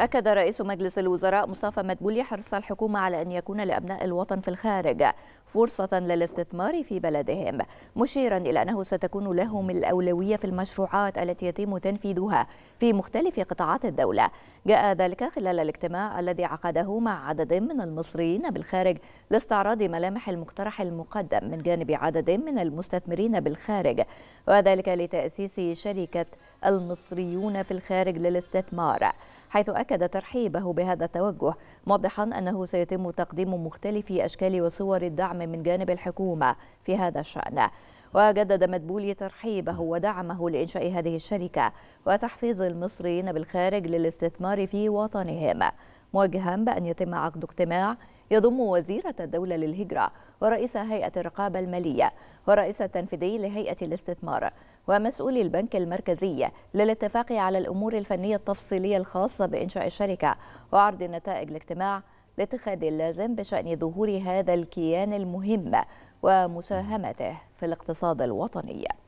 أكد رئيس مجلس الوزراء مصطفى مدبولي حرص الحكومة على أن يكون لأبناء الوطن في الخارج فرصة للاستثمار في بلدهم مشيرا إلى أنه ستكون لهم الأولوية في المشروعات التي يتم تنفيذها في مختلف قطاعات الدولة جاء ذلك خلال الاجتماع الذي عقده مع عدد من المصريين بالخارج لاستعراض ملامح المقترح المقدم من جانب عدد من المستثمرين بالخارج وذلك لتأسيس شركة المصريون في الخارج للاستثمار حيث أكد أكد ترحيبه بهذا التوجه موضحا أنه سيتم تقديم مختلف أشكال وصور الدعم من جانب الحكومة في هذا الشأن وجدد مدبولي ترحيبه ودعمه لإنشاء هذه الشركة وتحفيز المصريين بالخارج للاستثمار في وطنهم موجها بأن يتم عقد اجتماع يضم وزيرة الدولة للهجرة ورئيس هيئة الرقابة المالية ورئيس التنفيذي لهيئة الاستثمار ومسؤول البنك المركزي للاتفاق على الأمور الفنية التفصيلية الخاصة بإنشاء الشركة وعرض نتائج الاجتماع لاتخاذ اللازم بشأن ظهور هذا الكيان المهم ومساهمته في الاقتصاد الوطني